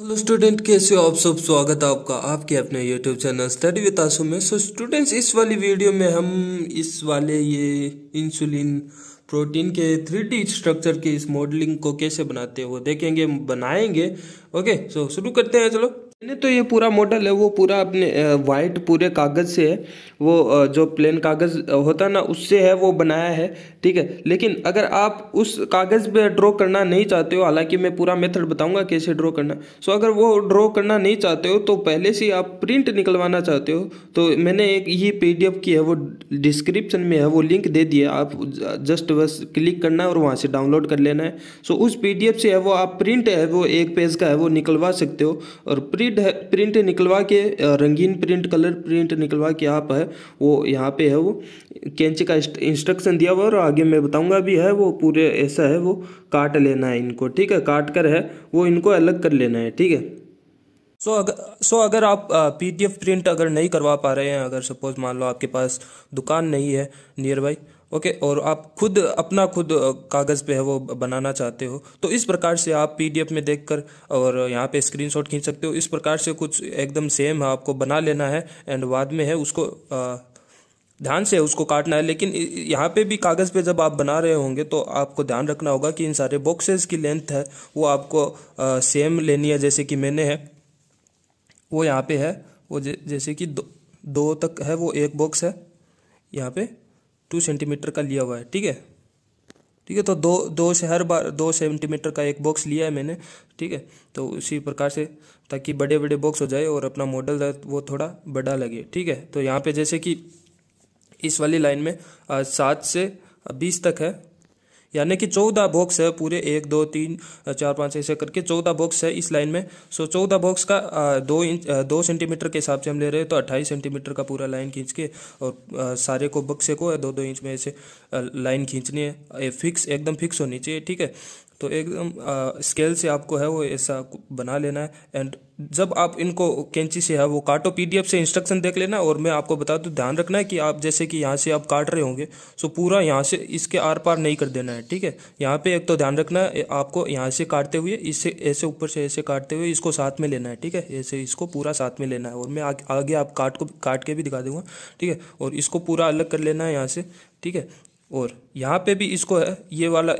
hello student कैसे हो आप सब स्वागत है आपका आपके अपने YouTube channel study with Aasu में सो so, स्टूडेंट्स इस वाली वीडियो में हम इस वाले ये इंसुलिन प्रोटीन के थ्री स्ट्रक्चर की इस मॉडलिंग को कैसे बनाते हैं वो देखेंगे बनाएंगे ओके सो so, शुरू करते हैं चलो मैंने तो ये पूरा मॉडल है वो पूरा अपने वाइट पूरे कागज़ से है वो जो प्लेन कागज़ होता ना उससे है वो बनाया है ठीक है लेकिन अगर आप उस कागज़ पे ड्रॉ करना नहीं चाहते हो हालांकि मैं पूरा मेथड बताऊंगा कैसे ड्रॉ करना सो अगर वो ड्रॉ करना नहीं चाहते हो तो पहले से आप प्रिंट निकलवाना चाहते हो तो मैंने एक ये पी की है वो डिस्क्रिप्शन में है वो लिंक दे दिया आप जस्ट बस क्लिक करना है और वहाँ से डाउनलोड कर लेना है सो उस पी से है वो आप प्रिंट है वो एक पेज का है वो निकलवा सकते हो और प्रिंट प्रिंट है प्रिंट निकलवा के रंगीन प्रिंट कलर प्रिंट निकलवा के आप है वो यहाँ पे है वो कैंची का इंस्ट्रक्शन दिया हुआ और आगे मैं बताऊँगा भी है वो पूरे ऐसा है वो काट लेना है इनको ठीक है काट कर है वो इनको अलग कर लेना है ठीक है सो so, अगर सो so, अगर आप पीडीएफ प्रिंट अगर नहीं करवा पा रहे हैं अगर सपोज़ मान लो आपके पास दुकान नहीं है नियर बाई ओके और आप खुद अपना खुद कागज़ पे है वो बनाना चाहते हो तो इस प्रकार से आप पीडीएफ में देखकर और यहाँ पे स्क्रीनशॉट खींच सकते हो इस प्रकार से कुछ एकदम सेम है आपको बना लेना है एंड बाद में है उसको आ, ध्यान से उसको काटना है लेकिन यहाँ पे भी कागज़ पे जब आप बना रहे होंगे तो आपको ध्यान रखना होगा कि इन सारे बॉक्सेस की लेंथ है वो आपको आ, सेम लेनी है जैसे कि मैंने है वो यहाँ पे है वो जैसे कि दो, दो तक है वो एक बॉक्स है यहाँ पे टू सेंटीमीटर का लिया हुआ है ठीक है ठीक है तो दो दो से हर बार दो सेंटीमीटर का एक बॉक्स लिया है मैंने ठीक है तो उसी प्रकार से ताकि बड़े बड़े बॉक्स हो जाए और अपना मॉडल वो थोड़ा बड़ा लगे ठीक है तो यहाँ पे जैसे कि इस वाली लाइन में सात से बीस तक है यानी कि चौदह बॉक्स है पूरे एक दो तीन चार पाँच ऐसे करके चौदह बॉक्स है इस लाइन में सो चौदह बॉक्स का दो इंच दो सेंटीमीटर के हिसाब से हम ले रहे हैं तो अट्ठाईस सेंटीमीटर का पूरा लाइन खींच के और सारे को बक्से को दो दो इंच में ऐसे लाइन खींचनी है फिक्स एकदम फिक्स होनी चाहिए ठीक है तो एकदम स्केल से आपको है वो ऐसा बना लेना है एंड जब आप इनको कैंची से है वो काटो पीडीएफ से इंस्ट्रक्शन देख लेना और मैं आपको बता दूँ ध्यान रखना है कि आप जैसे कि यहाँ से आप काट रहे होंगे सो पूरा यहाँ से इसके आर पार नहीं कर देना है ठीक है यहाँ पे एक तो ध्यान रखना है आपको यहाँ से काटते हुए इससे ऐसे ऊपर से ऐसे काटते हुए इसको साथ में लेना है ठीक है ऐसे इसको पूरा साथ में लेना है और मैं आगे, आगे आप काट को काट के भी दिखा दूंगा ठीक है और इसको पूरा अलग कर लेना है यहाँ से ठीक है और यहाँ पे भी इसको है ये वाला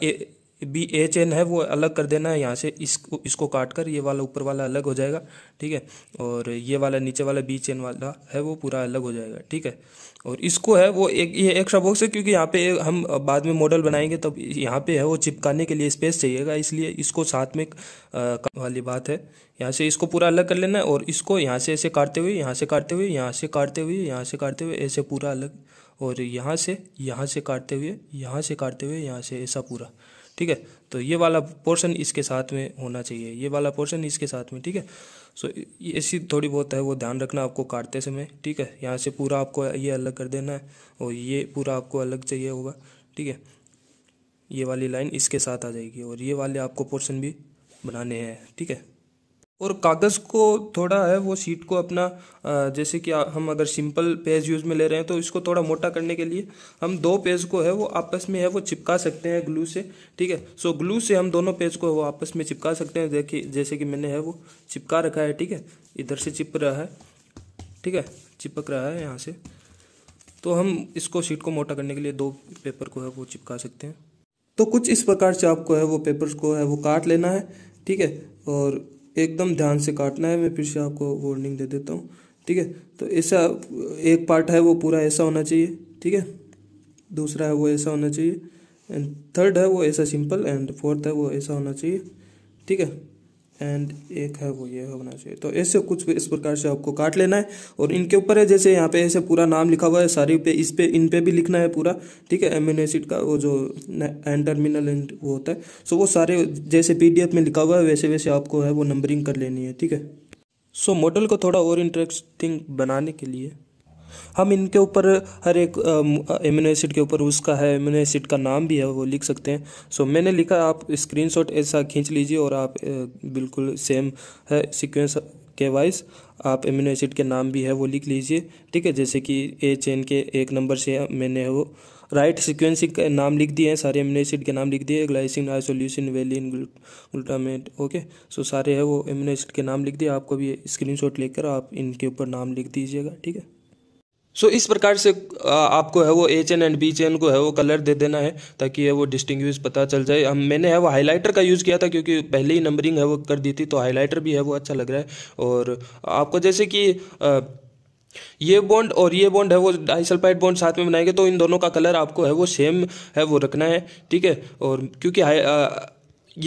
बी ए चेन है वो अलग कर देना है यहाँ से इसको इसको काट कर ये वाला ऊपर वाला अलग हो जाएगा ठीक है और ये वाला नीचे वाला बी चेन वाला है वो पूरा अलग हो जाएगा ठीक है और इसको है वो एक ये एक्स्ट्रा बॉक्स है क्योंकि यहाँ पे हम बाद में मॉडल बनाएंगे तब यहाँ पे है वो चिपकाने के लिए स्पेस चाहिएगा इसलिए इसको साथ में आ, वाली बात है यहाँ से इसको पूरा अलग कर लेना है और इसको यहाँ से ऐसे काटते हुए यहाँ से काटते हुए यहाँ से काटते हुए यहाँ से काटते हुए ऐसे पूरा अलग और यहाँ से यहाँ से काटते हुए यहाँ से काटते हुए यहाँ से ऐसा पूरा ठीक है तो ये वाला पोर्शन इसके साथ में होना चाहिए ये वाला पोर्शन इसके साथ में ठीक है सो ऐसी थोड़ी बहुत है वो ध्यान रखना आपको काटते समय ठीक है यहाँ से पूरा आपको ये अलग कर देना है और ये पूरा आपको अलग चाहिए होगा ठीक है ये वाली लाइन इसके साथ आ जाएगी और ये वाले आपको पोर्शन भी बनाने हैं ठीक है और कागज़ को थोड़ा है वो शीट को अपना जैसे कि हम अगर सिंपल पेज यूज़ में ले रहे हैं तो इसको थोड़ा मोटा करने के लिए हम दो पेज को है वो आपस में है वो चिपका सकते हैं ग्लू से ठीक है सो ग्लू से हम दोनों पेज को वो आपस में चिपका सकते हैं देखिए जैसे कि मैंने है वो चिपका रखा है ठीक है इधर से चिप रहा है ठीक है चिपक रहा है यहाँ से तो हम इसको शीट को मोटा करने के लिए दो पेपर को है वो चिपका सकते हैं तो कुछ इस प्रकार से आपको है वो पेपर्स को है वो काट लेना है ठीक है और एकदम ध्यान से काटना है मैं फिर से आपको वार्निंग दे देता हूँ ठीक है तो ऐसा एक पार्ट है वो पूरा ऐसा होना चाहिए ठीक है दूसरा है वो ऐसा होना चाहिए एंड थर्ड है वो ऐसा सिंपल एंड फोर्थ है वो ऐसा होना चाहिए ठीक है एंड एक है वो ये होना चाहिए तो ऐसे कुछ इस प्रकार से आपको काट लेना है और इनके ऊपर है जैसे यहाँ पे ऐसे पूरा नाम लिखा हुआ है सारी पे इस पे इन पे भी लिखना है पूरा ठीक है एमिनो एसिड का वो जो एंड टर्मिनल एंड वो होता है सो वो सारे जैसे पीडीएफ में लिखा हुआ है वैसे वैसे आपको है वो नंबरिंग कर लेनी है ठीक है सो मॉडल को थोड़ा और इंटरेस्टिंग बनाने के लिए हम इनके ऊपर हर एक एमिनो एसिड के ऊपर उसका है एमिनो एसिड का नाम भी है वो लिख सकते हैं सो मैंने लिखा आप स्क्रीन ऐसा खींच लीजिए और आप बिल्कुल सेम है सिक्वेंस के वाइज आप एमिनो एसिड के नाम भी है वो लिख लीजिए ठीक है जैसे कि ए चेन के एक नंबर से मैंने वो राइट सिक्वेंसिंग के नाम लिख दिए हैं सारे एमिनो एसिड के नाम लिख दिए glycine isoleucine valine glutamate okay so सारे है वो एमिनो एसिड के नाम लिख दिए आपको भी स्क्रीनशॉट लेकर आप इनके ऊपर नाम लिख दीजिएगा ठीक है सो so, इस प्रकार से आपको है वो A chain and B chain को है वो कलर दे देना है ताकि है वो डिस्टिंग पता चल जाए हम मैंने है वो हाईलाइटर का यूज़ किया था क्योंकि पहले ही नंबरिंग है वो कर दी थी तो हाईलाइटर भी है वो अच्छा लग रहा है और आपको जैसे कि आ, ये बॉन्ड और ये बॉन्ड है वो डाइसल्फाइड बॉन्ड साथ में बनाएंगे तो इन दोनों का कलर आपको है वो सेम है वो रखना है ठीक है और क्योंकि हाई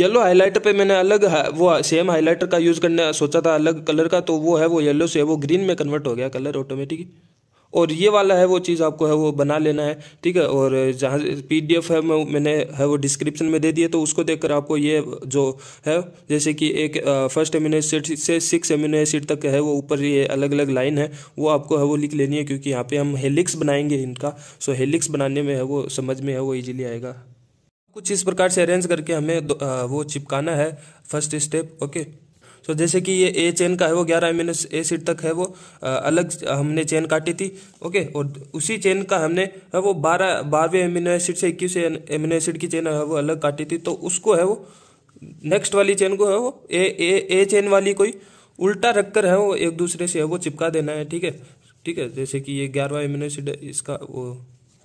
येलो हाइलाइटर पे मैंने अलग वो सेम हाइलाइटर का यूज़ करने सोचा था अलग कलर का तो वो है वो येलो से वो ग्रीन में कन्वर्ट हो गया कलर ऑटोमेटिक और ये वाला है वो चीज़ आपको है वो बना लेना है ठीक है और जहाँ पी डी एफ है मैंने है वो डिस्क्रिप्शन में दे दिया तो उसको देखकर आपको ये जो है जैसे कि एक फर्स्ट एमिनो एसिड से सिक्स एमिनो एसिड तक है वो ऊपर ये अलग अलग लाइन है वो आपको है वो लिख लेनी है क्योंकि यहाँ पर हम हेलिक्स बनाएंगे इनका सो हेलिक्स बनाने में है वो समझ में है वो ईजिली आएगा कुछ इस प्रकार से अरेंज करके हमें वो चिपकाना है फर्स्ट स्टेप ओके तो जैसे कि ये ए चेन का है वो ग्यारह एम ए सीट तक है वो अलग हमने चेन काटी थी ओके और उसी चेन का हमने वो बारह बारहवें एमिनो एसिड से इक्कीस एमिनो एसिड की चेन है वो अलग काटी थी तो उसको है वो नेक्स्ट वाली चेन को है वो ए ए ए चेन वाली कोई उल्टा रखकर है वो एक दूसरे से है वो चिपका देना है ठीक है ठीक है जैसे कि ये ग्यारहवा एमिनो एसिड इसका वो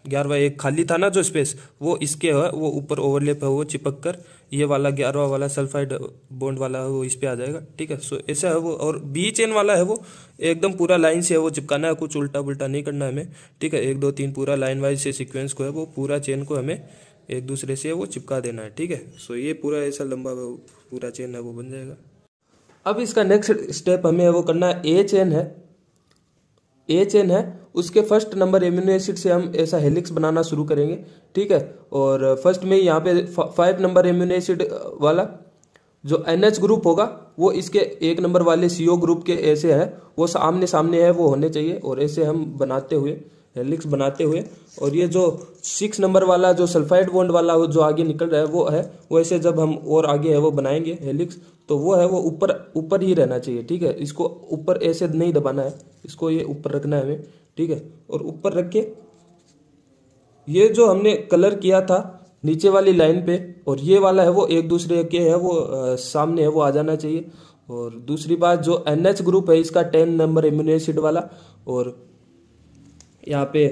ग्यारहवा एक खाली था ना जो स्पेस वो इसके है वो ऊपर ओवरलेप है वो चिपक कर ये वाला ग्यारहवा वाला सल्फाइड बॉन्ड वाला है वो इस पर आ जाएगा ठीक है सो ऐसा है वो और बी चेन वाला है वो एकदम पूरा लाइन से है वो चिपकाना है कुछ उल्टा पुल्टा नहीं करना हमें ठीक है एक दो तीन पूरा लाइन वाइज से सिक्वेंस को है वो पूरा चेन को हमें एक दूसरे से वो चिपका देना है ठीक है सो ये पूरा ऐसा लंबा पूरा चेन है वो बन जाएगा अब इसका नेक्स्ट स्टेप हमें वो करना है ए चेन है ए चेन है उसके फर्स्ट नंबर एम्यूनो एसिड से हम ऐसा हेलिक्स बनाना शुरू करेंगे ठीक है और फर्स्ट uh, में यहाँ पे फाइव नंबर एम्यूनो एसिड वाला जो एन एच ग्रुप होगा वो इसके एक नंबर वाले सी ओ ग्रुप के ऐसे है वो सामने सामने है वो होने चाहिए और ऐसे हम बनाते हुए हेलिक्स बनाते हुए और ये जो सिक्स नंबर वाला जो सल्फाइड बॉन्ड वाला जो आगे निकल रहा है वो है वैसे जब हम और आगे है वो बनाएंगे हेलिक्स तो वो है वो ऊपर ऊपर ही रहना चाहिए ठीक है इसको ऊपर ऐसे नहीं दबाना है इसको ये ऊपर रखना है हमें ठीक है और ऊपर रख के ये जो हमने कलर किया था नीचे वाली लाइन पे और ये वाला है वो एक दूसरे के है वो आ, सामने है वो आ जाना चाहिए और दूसरी बात जो एन एच ग्रुप है इसका टेन नंबर एम्यूनो एसिड वाला और यहाँ पे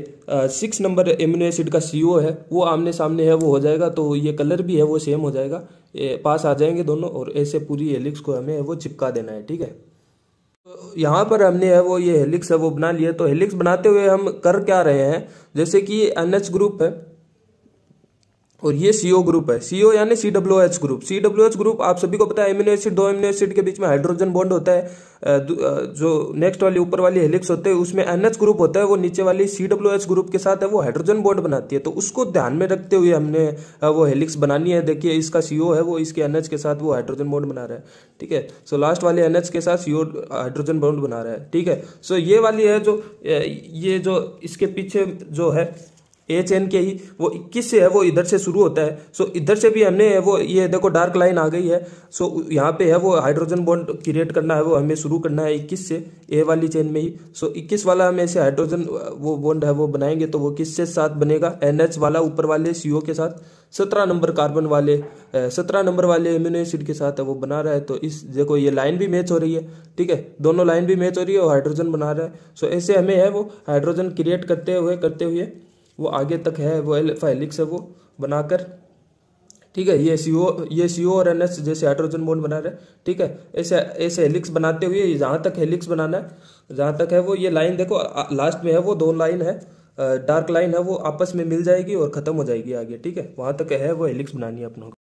सिक्स नंबर एम्यूनो एसिड का सी है वो आमने सामने है वो हो जाएगा तो ये कलर भी है वो सेम हो जाएगा ए, पास आ जाएंगे दोनों और ऐसे पूरी एलिक्स को हमें वो चिपका देना है ठीक है यहाँ पर हमने है वो ये हेलिक्स है वो बना लिया तो हेलिक्स बनाते हुए हम कर क्या रहे हैं जैसे कि एन ग्रुप है और ये सीओ ग्रुप है सीओ यानी C W H group C W H group आप सभी को पता है एमिनो एसिड दो एमिनो एसिड के बीच में हाइड्रोजन बॉन्ड होता है जो नेक्स्ट वाली ऊपर वाली हेलिक्स होते हैं उसमें एनएच ग्रुप होता है वो नीचे वाली सी डब्ल्यू एच ग्रुप के साथ है वो हाइड्रोजन बॉन्ड बनाती है तो उसको ध्यान में रखते हुए हमने वो हेलिक्स बनानी है देखिए इसका सीओ है वो इसके एनएच के साथ वो हाइड्रोजन बॉन्ड बना रहा है ठीक है सो लास्ट वाले एनएच के साथ सीओ हाइड्रोजन बॉन्ड बना रहा है ठीक है सो ये वाली है जो ये जो इसके पीछे जो है एच एन के ही वो इक्कीस से है वो इधर से शुरू होता है सो इधर से भी हमने वो ये देखो डार्क लाइन आ गई है सो यहाँ पे है वो हाइड्रोजन बॉन्ड क्रिएट करना है वो हमें शुरू करना है इक्कीस से ए वाली चेन में ही सो इक्कीस वाला हम ऐसे हाइड्रोजन वो बॉन्ड है वो बनाएंगे तो वो किस से साथ बनेगा एन एच वाला ऊपर वाले सी ओ के साथ सत्रह नंबर कार्बन वाले सत्रह नंबर वाले एम्यूनो एसिड के साथ है वो बना रहा है तो इस देखो ये लाइन भी मैच हो रही है ठीक है दोनों लाइन भी मैच हो रही है और हाइड्रोजन बना रहा है सो ऐसे हमें है वो हाइड्रोजन क्रिएट करते हुए करते हुए वो आगे तक है वो एल्फाइलिक्स है वो बनाकर ठीक है ये सी ओ ये सी ओ और एन एस जैसे हाइड्रोजन बोन बना रहे ठीक है ऐसे ऐसे हेलिक्स बनाते हुए जहाँ तक हेलिक्स बनाना है जहाँ तक है वो ये लाइन देखो लास्ट में है वो दो लाइन है डार्क लाइन है वो आपस में मिल जाएगी और ख़त्म हो जाएगी आगे ठीक है वहाँ तक है वो हेलिक्स बनानी है अपनों को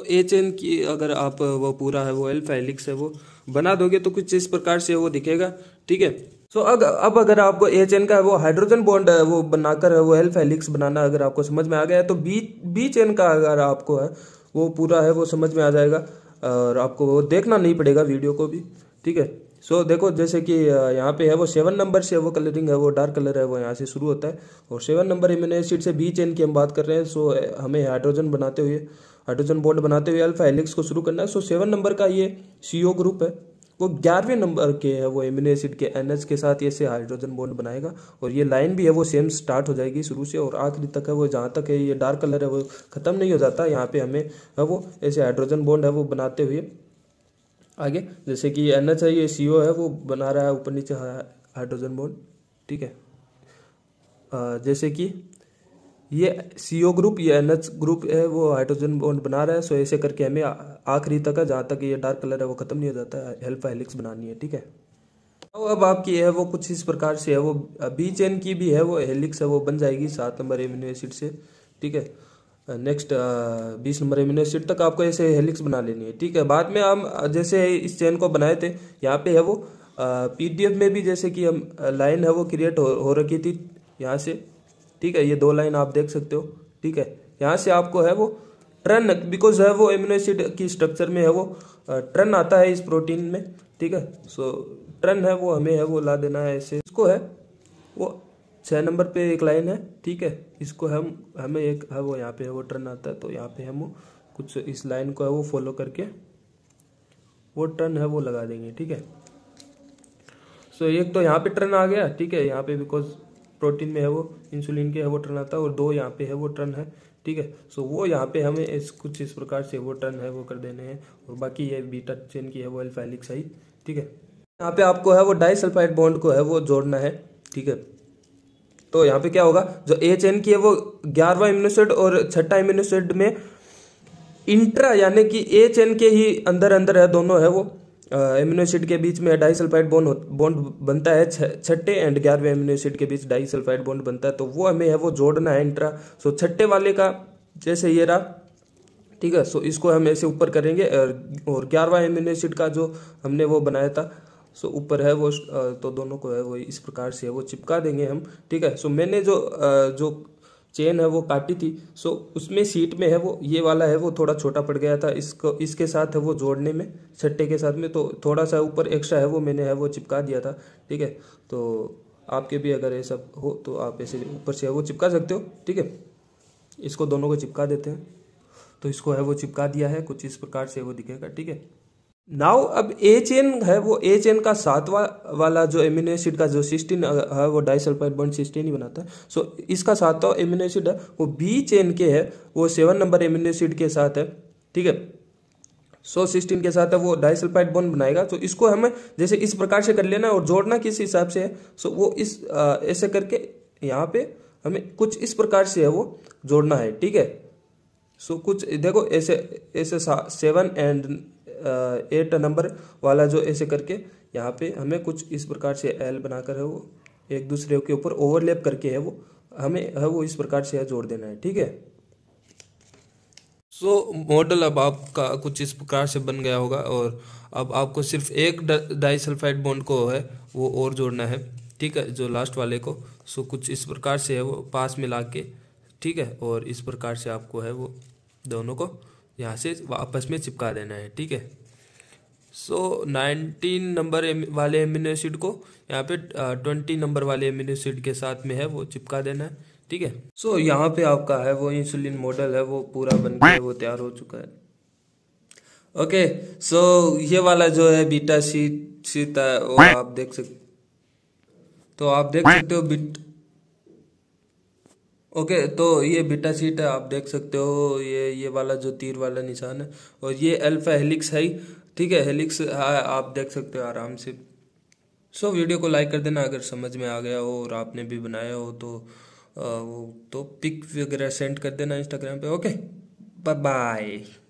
तो ए चेन की अगर आप वो पूरा है वो एल्फा हेलिक्स है वो बना दोगे तो कुछ इस प्रकार से वो दिखेगा ठीक है सो so, अग, अब अगर आपको एच एन का वो हाइड्रोजन बॉन्ड है वो बनाकर वो एल्फ हेलिक्स बनाना अगर आपको समझ में आ गया है तो बी बी चेन का अगर आपको है वो पूरा है वो समझ में आ जाएगा और आपको वो देखना नहीं पड़ेगा वीडियो को भी ठीक है सो so, देखो जैसे कि यहाँ पे है वो सेवन नंबर से वो कलरिंग है वो डार्क कलर है वो यहाँ से शुरू होता है और सेवन नंबर इम्यूनो एसिड से बी चेन की हम बात कर रहे हैं सो so, हमें हाइड्रोजन बनाते हुए हाइड्रोजन बॉन्ड बनाते हुए अल्फा हेलिक्स को शुरू करना है सो सेवन नंबर का ये सी ग्रुप है वो ग्यारहवें नंबर के है वो एमिनो एसिड के एन के साथ ये से हाइड्रोजन बॉन्ड बनाएगा और ये लाइन भी है वो सेम स्टार्ट हो जाएगी शुरू से और आखिरी तक है वो जहाँ तक है ये डार्क कलर है वो ख़त्म नहीं हो जाता यहाँ पे हमें है हाँ, वो ऐसे हाइड्रोजन बॉन्ड है वो बनाते हुए आगे जैसे कि एन एच है ये सी है वो बना रहा है ऊपर नीचे हाइड्रोजन बॉन्ड ठीक है जैसे कि ये सी ओ ग्रुप ये एन एच ग्रुप है वो हाइड्रोजन बॉन्ड बना रहा है सो ऐसे करके हमें आखिरी तक है जहाँ तक ये डार्क कलर है वो खत्म नहीं हो जाता है हेल्प हेलिक्स बनानी है ठीक है तो अब आपकी है वो कुछ इस प्रकार से है वो बी चेन की भी है वो हेलिक्स है वो बन जाएगी सात नंबर एमिनो एसिड से ठीक है नेक्स्ट uh, uh, बीस नंबर एमिनो एसिड तक आपको ऐसे हेलिक्स बना लेनी है ठीक है बाद में हम uh, जैसे इस चेन को बनाए थे यहाँ पे है वो पी में भी जैसे कि हम लाइन है वो क्रिएट हो, हो रखी थी यहाँ से ठीक है ये दो लाइन आप देख सकते हो ठीक है यहाँ से आपको है वो ट्रन बिकॉज है वो एमिनो एसिड की स्ट्रक्चर में है वो ट्रन आता है इस प्रोटीन में ठीक है सो ट्रन है वो हमें है वो ला देना है ऐसे इसको है वो छः नंबर पे एक लाइन है ठीक है इसको हम हमें एक है वो यहाँ पे है वो ट्रन आता है तो यहाँ पे हम कुछ इस लाइन को है वो फॉलो करके वो ट्रन है वो लगा देंगे ठीक है सो so, एक तो यहाँ पे ट्रन आ गया ठीक है यहाँ पे बिकॉज प्रोटीन में है वो इंसुलिन के है वो टर्न आता है और दो यहाँ पे है वो टर्न है ठीक है सो वो यहाँ पे हमें इस कुछ इस प्रकार से वो टर्न है वो कर देने हैं और बाकी ये बीटा चेन की है वो एल्फाइलिक्स साइड ठीक है यहाँ पे आपको है वो डाइसल्फाइड बॉन्ड को है वो जोड़ना है ठीक है तो यहाँ पे क्या होगा जो ए चेन की है वो ग्यारहवा इम्यूनोसेट और छठा इम्यूनोसेट में इंट्रा यानी कि ए चेन के ही अंदर अंदर है दोनों है वो एमिनोसिड के बीच में डाई सल्फाइड बॉन्ड बनता है छठे एंड ग्यारहवें एमिनोसिड के बीच डाई सल्फाइड बॉन्ड बनता है तो वो हमें है वो जोड़ना है इंट्रा सो छठे वाले का जैसे ये रहा ठीक है सो इसको हम ऐसे ऊपर करेंगे और ग्यारहवा एमिनोसिड का जो हमने वो बनाया था सो so, ऊपर है वो तो दोनों को है वो इस प्रकार से है वो चिपका देंगे हम ठीक है सो so, मैंने जो जो चेन है वो काटी थी सो उसमें सीट में है वो ये वाला है वो थोड़ा छोटा पड़ गया था इसको इसके साथ है वो जोड़ने में छट्टे के साथ में तो थोड़ा सा ऊपर एक्स्ट्रा है वो मैंने है वो चिपका दिया था ठीक है तो आपके भी अगर ये सब हो तो आप ऐसे ऊपर से है वो चिपका सकते हो ठीक है इसको दोनों को चिपका देते हैं तो इसको है वो चिपका दिया है कुछ इस प्रकार से वो दिखेगा ठीक है नाउ अब ए चेन है वो ए चेन का सातवा वाला जो एमिनो एसिड का जो सिस्टीन है वो डाइसल्फाइड बॉन्ड सिस्टीन ही बनाता है सो so, इसका सातवा एमिनो एसिड है वो बी चेन के है वो सेवन नंबर एमिनो एसिड के साथ है ठीक है सो so, सिस्टीन के साथ है वो डाइसल्फाइड बॉन्ड बनाएगा तो so, इसको हमें जैसे इस प्रकार से कर लेना है और जोड़ना किस हिसाब से है सो so, वो इस ऐसे करके यहाँ पे हमें कुछ इस प्रकार से है वो जोड़ना है ठीक है सो so, कुछ देखो ऐसे ऐसे सेवन एंड एट नंबर वाला जो ऐसे करके यहाँ पे हमें कुछ इस प्रकार से एल बनाकर है वो एक दूसरे के ऊपर ओवरलैप करके है वो हमें है वो इस प्रकार से जोड़ देना है ठीक है सो मॉडल अब आपका कुछ इस प्रकार से बन गया होगा और अब आपको सिर्फ एक डाइसल्फाइड बॉन्ड को है वो और जोड़ना है ठीक है जो लास्ट वाले को सो कुछ इस प्रकार से है वो पास मिला के ठीक है और इस प्रकार से आपको है वो दोनों को यहाँ से आपस में चिपका देना है ठीक है सो नाइनटीन नंबर वाले एमिनो एसिड को यहाँ पे ट्वेंटी नंबर वाले एमिनो एसिड के साथ में है वो चिपका देना है ठीक है सो so, यहाँ पे आपका है वो इंसुलिन मॉडल है वो पूरा बन के वो तैयार हो चुका है ओके सो ये वाला जो है बीटा शीट शीट है वो आप देख सकते तो आप देख सकते हो बीट ओके okay, तो ये बीटा सीट है आप देख सकते हो ये ये वाला जो तीर वाला निशान है और ये अल्फा हेलिक्स है ठीक है हेलिक्स है आप देख सकते हो आराम से सो so, वीडियो को लाइक कर देना अगर समझ में आ गया हो और आपने भी बनाया हो तो आ, वो तो पिक वगैरह सेंड कर देना इंस्टाग्राम पे ओके बाय